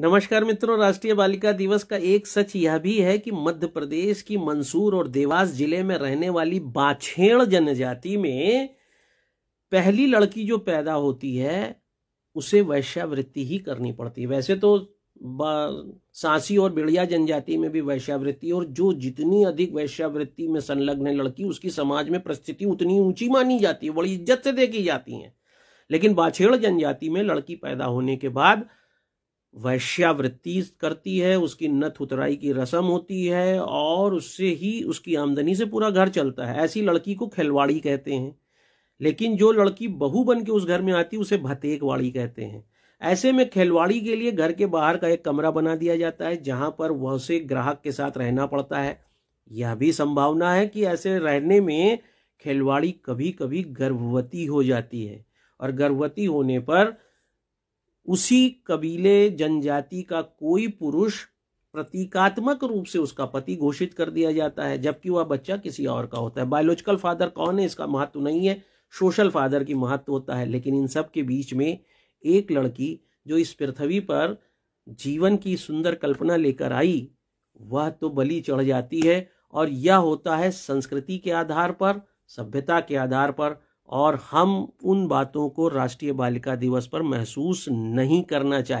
नमस्कार मित्रों राष्ट्रीय बालिका दिवस का एक सच यह भी है कि मध्य प्रदेश की मंसूर और देवास जिले में रहने वाली बाछेड़ जनजाति में पहली लड़की जो पैदा होती है उसे वैश्यावृत्ति ही करनी पड़ती है वैसे तो सांसी और बिड़िया जनजाति में भी वैश्यावृत्ति और जो जितनी अधिक वैश्यावृत्ति में संलग्न है लड़की उसकी समाज में परिस्थिति उतनी ऊंची मानी जाती है बड़ी इज्जत से देखी जाती है लेकिन बाछेड़ जनजाति में लड़की पैदा होने के बाद वैश्यावृत्ति करती है उसकी नथ उतराई की रसम होती है और उससे ही उसकी आमदनी से पूरा घर चलता है ऐसी लड़की को खिलवाड़ी कहते हैं लेकिन जो लड़की बहू बन के उस घर में आती है उसे भतेकवाड़ी कहते हैं ऐसे में खिलवाड़ी के लिए घर के बाहर का एक कमरा बना दिया जाता है जहां पर वह उसे ग्राहक के साथ रहना पड़ता है यह भी संभावना है कि ऐसे रहने में खिलवाड़ी कभी कभी गर्भवती हो जाती है और गर्भवती होने पर उसी कबीले जनजाति का कोई पुरुष प्रतीकात्मक रूप से उसका पति घोषित कर दिया जाता है जबकि वह बच्चा किसी और का होता है बायोलॉजिकल फादर कौन है इसका महत्व नहीं है सोशल फादर की महत्व होता है लेकिन इन सब के बीच में एक लड़की जो इस पृथ्वी पर जीवन की सुंदर कल्पना लेकर आई वह तो बलि चढ़ जाती है और यह होता है संस्कृति के आधार पर सभ्यता के आधार पर और हम उन बातों को राष्ट्रीय बालिका दिवस पर महसूस नहीं करना चाहिए